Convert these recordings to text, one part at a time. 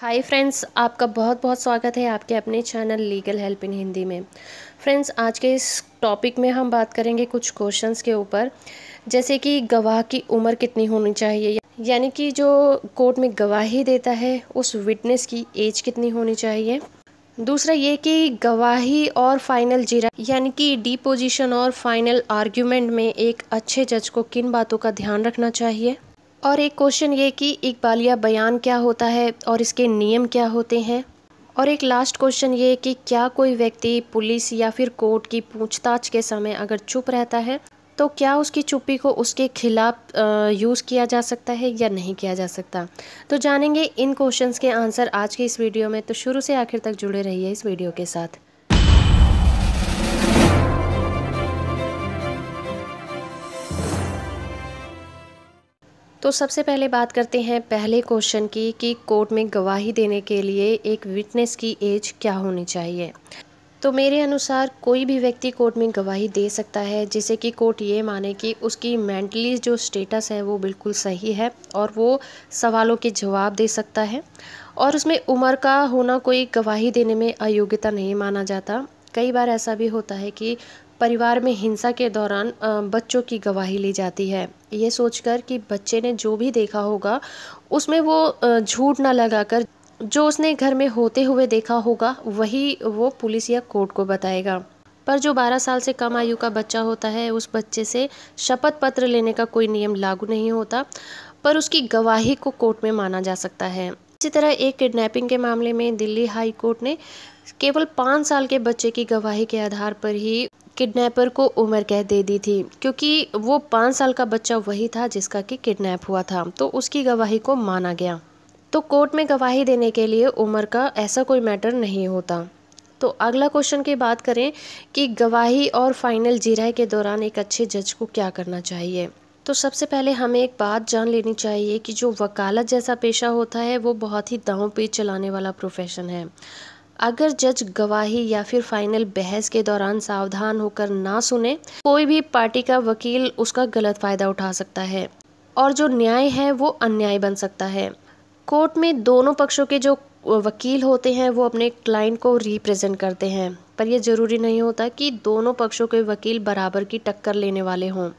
hi friends आपका बहुत बहुत स्वागत है आपके अपने channel legal help in Hindi में फ्रेंड्स आज के इस टॉपिक में हम बात करेंगे कुछ क्वेश्चंस के ऊपर जैसे कि गवाह की उम्र कितनी होनी चाहिए यानी कि जो कोर्ट में गवाही देता है उस विटनेस की एज कितनी होनी चाहिए दूसरा ये कि गवाही और फाइनल जीरा यानी कि डिपोजिशन और फाइनल आर्ग्यूमेंट में एक अच्छे जज को किन बातों का ध्यान रखना चाहिए और एक क्वेश्चन ये कि इकबालिया बयान क्या होता है और इसके नियम क्या होते हैं और एक लास्ट क्वेश्चन ये कि क्या कोई व्यक्ति पुलिस या फिर कोर्ट की पूछताछ के समय अगर चुप रहता है तो क्या उसकी चुप्पी को उसके खिलाफ यूज़ किया जा सकता है या नहीं किया जा सकता तो जानेंगे इन क्वेश्चंस के आंसर आज के इस वीडियो में तो शुरू से आखिर तक जुड़े रहिए इस वीडियो के साथ तो सबसे पहले बात करते हैं पहले क्वेश्चन की कि कोर्ट में गवाही देने के लिए एक विटनेस की एज क्या होनी चाहिए तो मेरे अनुसार कोई भी व्यक्ति कोर्ट में गवाही दे सकता है जिसे कि कोर्ट ये माने कि उसकी मेंटली जो स्टेटस है वो बिल्कुल सही है और वो सवालों के जवाब दे सकता है और उसमें उम्र का होना कोई गवाही देने में अयोग्यता नहीं माना जाता कई बार ऐसा भी होता है कि परिवार में हिंसा के दौरान बच्चों की गवाही ली जाती है ये सोचकर कि बच्चे ने जो भी देखा होगा उसमें वो झूठ ना लगाकर जो उसने घर में होते हुए देखा होगा वही वो पुलिस या कोर्ट को बताएगा पर जो 12 साल से कम आयु का बच्चा होता है उस बच्चे से शपथ पत्र लेने का कोई नियम लागू नहीं होता पर उसकी गवाही को कोर्ट में माना जा सकता है इसी तरह एक किडनैपिंग के मामले में दिल्ली हाई कोर्ट ने केवल पाँच साल के बच्चे की गवाही के आधार पर ही किडनैपर को उम्र कह दे दी थी क्योंकि वो पाँच साल का बच्चा वही था जिसका कि किडनैप हुआ था तो उसकी गवाही को माना गया तो कोर्ट में गवाही देने के लिए उम्र का ऐसा कोई मैटर नहीं होता तो अगला क्वेश्चन की बात करें कि गवाही और फाइनल जीरा के दौरान एक अच्छे जज को क्या करना चाहिए तो सबसे पहले हमें एक बात जान लेनी चाहिए कि जो वकालत जैसा पेशा होता है वो बहुत ही दांव पे चलाने वाला प्रोफेशन है अगर जज गवाही या फिर फाइनल बहस के दौरान सावधान होकर ना सुने कोई भी पार्टी का वकील उसका गलत फायदा उठा सकता है और जो न्याय है वो अन्याय बन सकता है कोर्ट में दोनों पक्षों के जो वकील होते हैं वो अपने क्लाइंट को रिप्रेजेंट करते हैं पर यह ज़रूरी नहीं होता कि दोनों पक्षों के वकील बराबर की टक्कर लेने वाले हों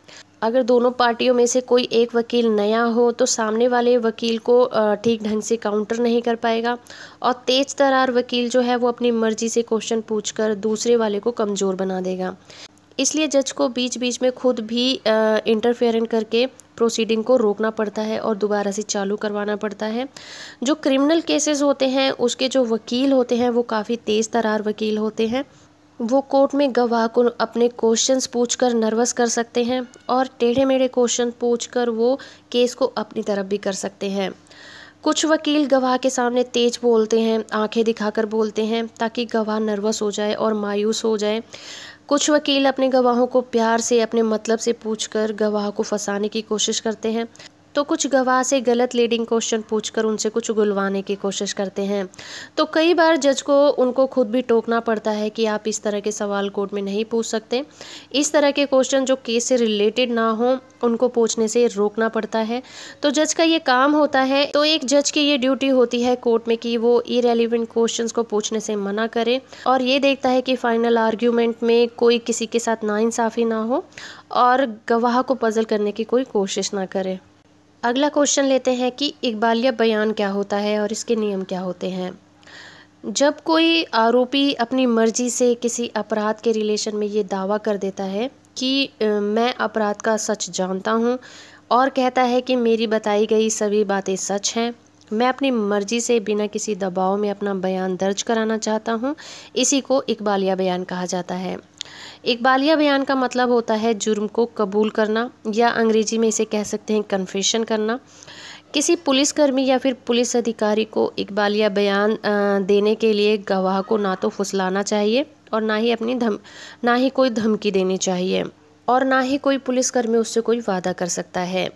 अगर दोनों पार्टियों में से कोई एक वकील नया हो तो सामने वाले वकील को ठीक ढंग से काउंटर नहीं कर पाएगा और तेज तरार वकील जो है वो अपनी मर्जी से क्वेश्चन पूछकर दूसरे वाले को कमज़ोर बना देगा इसलिए जज को बीच बीच में खुद भी इंटरफेरेंट करके प्रोसीडिंग को रोकना पड़ता है और दोबारा से चालू करवाना पड़ता है जो क्रिमिनल केसेस होते हैं उसके जो वकील होते हैं वो काफ़ी तेज़ तरार वकील होते हैं वो कोर्ट में गवाह को अपने क्वेश्चंस पूछकर नर्वस कर सकते हैं और टेढ़े मेढ़े क्वेश्चन पूछकर वो केस को अपनी तरफ भी कर सकते हैं कुछ वकील गवाह के सामने तेज बोलते हैं आंखें दिखाकर बोलते हैं ताकि गवाह नर्वस हो जाए और मायूस हो जाए कुछ वकील अपने गवाहों को प्यार से अपने मतलब से पूछकर गवाह को फंसाने की कोशिश करते हैं तो कुछ गवाह से गलत लीडिंग क्वेश्चन पूछकर उनसे कुछ गुलवाने की कोशिश करते हैं तो कई बार जज को उनको खुद भी टोकना पड़ता है कि आप इस तरह के सवाल कोर्ट में नहीं पूछ सकते इस तरह के क्वेश्चन जो केस से रिलेटेड ना हो उनको पूछने से रोकना पड़ता है तो जज का ये काम होता है तो एक जज की ये ड्यूटी होती है कोर्ट में कि वो इरेलीवेंट क्वेश्चन को पूछने से मना करे और ये देखता है कि फाइनल आर्ग्यूमेंट में कोई किसी के साथ नाइंसाफ़ी ना हो और गवाह को पजल करने की कोई कोशिश ना करे अगला क्वेश्चन लेते हैं कि इकबालिया बयान क्या होता है और इसके नियम क्या होते हैं जब कोई आरोपी अपनी मर्जी से किसी अपराध के रिलेशन में ये दावा कर देता है कि मैं अपराध का सच जानता हूँ और कहता है कि मेरी बताई गई सभी बातें सच हैं मैं अपनी मर्जी से बिना किसी दबाव में अपना बयान दर्ज कराना चाहता हूँ इसी को इकबालिया बयान कहा जाता है इकबालिया बयान का मतलब होता है जुर्म को कबूल करना या अंग्रेजी में इसे कह सकते हैं कन्फेशन करना किसी पुलिसकर्मी या फिर पुलिस अधिकारी को इकबालिया बयान देने के लिए गवाह को ना तो फुसलाना चाहिए और ना ही अपनी धम ना ही कोई धमकी देनी चाहिए और ना ही कोई पुलिसकर्मी उससे कोई वादा कर सकता है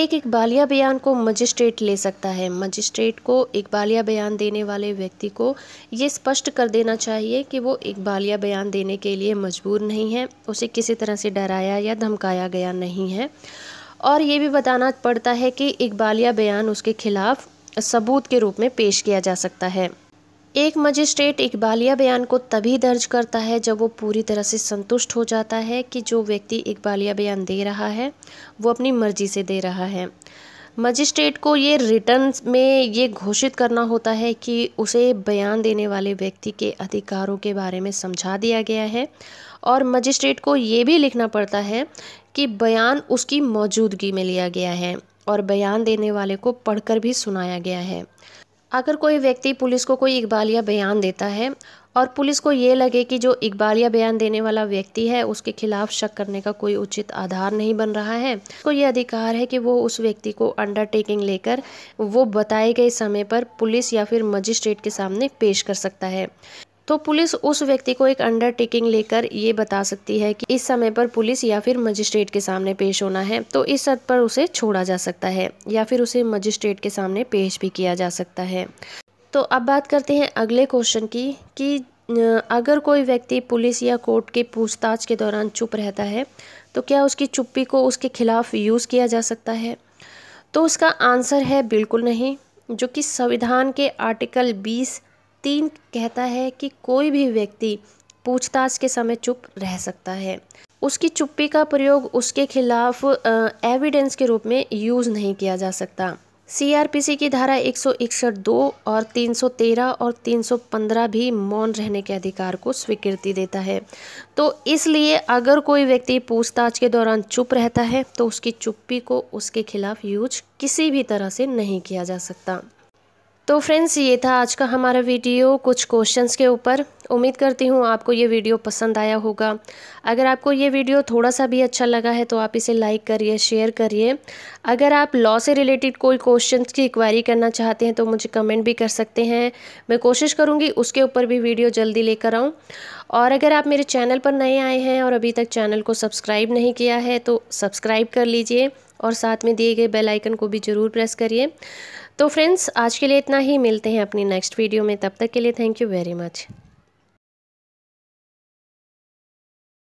एक इकबालिया बयान को मजिस्ट्रेट ले सकता है मजिस्ट्रेट को इकबालिया बयान देने वाले व्यक्ति को ये स्पष्ट कर देना चाहिए कि वो इकबालिया बयान देने के लिए मजबूर नहीं है उसे किसी तरह से डराया या धमकाया गया नहीं है और ये भी बताना पड़ता है कि इकबालिया बयान उसके खिलाफ सबूत के रूप में पेश किया जा सकता है एक मजिस्ट्रेट इकबालिया बयान को तभी दर्ज करता है जब वो पूरी तरह से संतुष्ट हो जाता है कि जो व्यक्ति इकबालिया बयान दे रहा है वो अपनी मर्जी से दे रहा है मजिस्ट्रेट को ये रिटर्न में ये घोषित करना होता है कि उसे बयान देने वाले व्यक्ति के अधिकारों के बारे में समझा दिया गया है और मजिस्ट्रेट को ये भी लिखना पड़ता है कि बयान उसकी मौजूदगी में लिया गया है और बयान देने वाले को पढ़कर भी सुनाया गया है अगर कोई व्यक्ति पुलिस को कोई इकबालिया बयान देता है और पुलिस को ये लगे कि जो इकबालिया बयान देने वाला व्यक्ति है उसके खिलाफ शक करने का कोई उचित आधार नहीं बन रहा है तो ये अधिकार है कि वो उस व्यक्ति को अंडरटेकिंग लेकर वो बताए गए समय पर पुलिस या फिर मजिस्ट्रेट के सामने पेश कर सकता है तो पुलिस उस व्यक्ति को एक अंडरटेकिंग लेकर ये बता सकती है कि इस समय पर पुलिस या फिर मजिस्ट्रेट के सामने पेश होना है तो इस हद पर उसे छोड़ा जा सकता है या फिर उसे मजिस्ट्रेट के सामने पेश भी किया जा सकता है तो अब बात करते हैं अगले क्वेश्चन की कि अगर कोई व्यक्ति पुलिस या कोर्ट के पूछताछ के दौरान चुप रहता है तो क्या उसकी चुप्पी को उसके खिलाफ यूज़ किया जा सकता है तो उसका आंसर है बिल्कुल नहीं जो कि संविधान के आर्टिकल बीस तीन कहता है कि कोई भी व्यक्ति पूछताछ के समय चुप रह सकता है उसकी चुप्पी का प्रयोग उसके खिलाफ एविडेंस के रूप में यूज़ नहीं किया जा सकता सीआरपीसी की धारा एक दो और 313 और 315 भी मौन रहने के अधिकार को स्वीकृति देता है तो इसलिए अगर कोई व्यक्ति पूछताछ के दौरान चुप रहता है तो उसकी चुप्पी को उसके खिलाफ यूज किसी भी तरह से नहीं किया जा सकता तो फ्रेंड्स ये था आज का हमारा वीडियो कुछ क्वेश्चंस के ऊपर उम्मीद करती हूँ आपको ये वीडियो पसंद आया होगा अगर आपको ये वीडियो थोड़ा सा भी अच्छा लगा है तो आप इसे लाइक करिए शेयर करिए अगर आप लॉ से रिलेटेड कोई क्वेश्चन की इक्वायरी करना चाहते हैं तो मुझे कमेंट भी कर सकते हैं मैं कोशिश करूँगी उसके ऊपर भी वीडियो जल्दी लेकर आऊँ और अगर आप मेरे चैनल पर नए आए हैं और अभी तक चैनल को सब्सक्राइब नहीं किया है तो सब्सक्राइब कर लीजिए और साथ में दिए गए बेल आइकन को भी ज़रूर प्रेस करिए तो फ्रेंड्स आज के लिए इतना ही मिलते हैं अपनी नेक्स्ट वीडियो में तब तक के लिए थैंक यू वेरी मच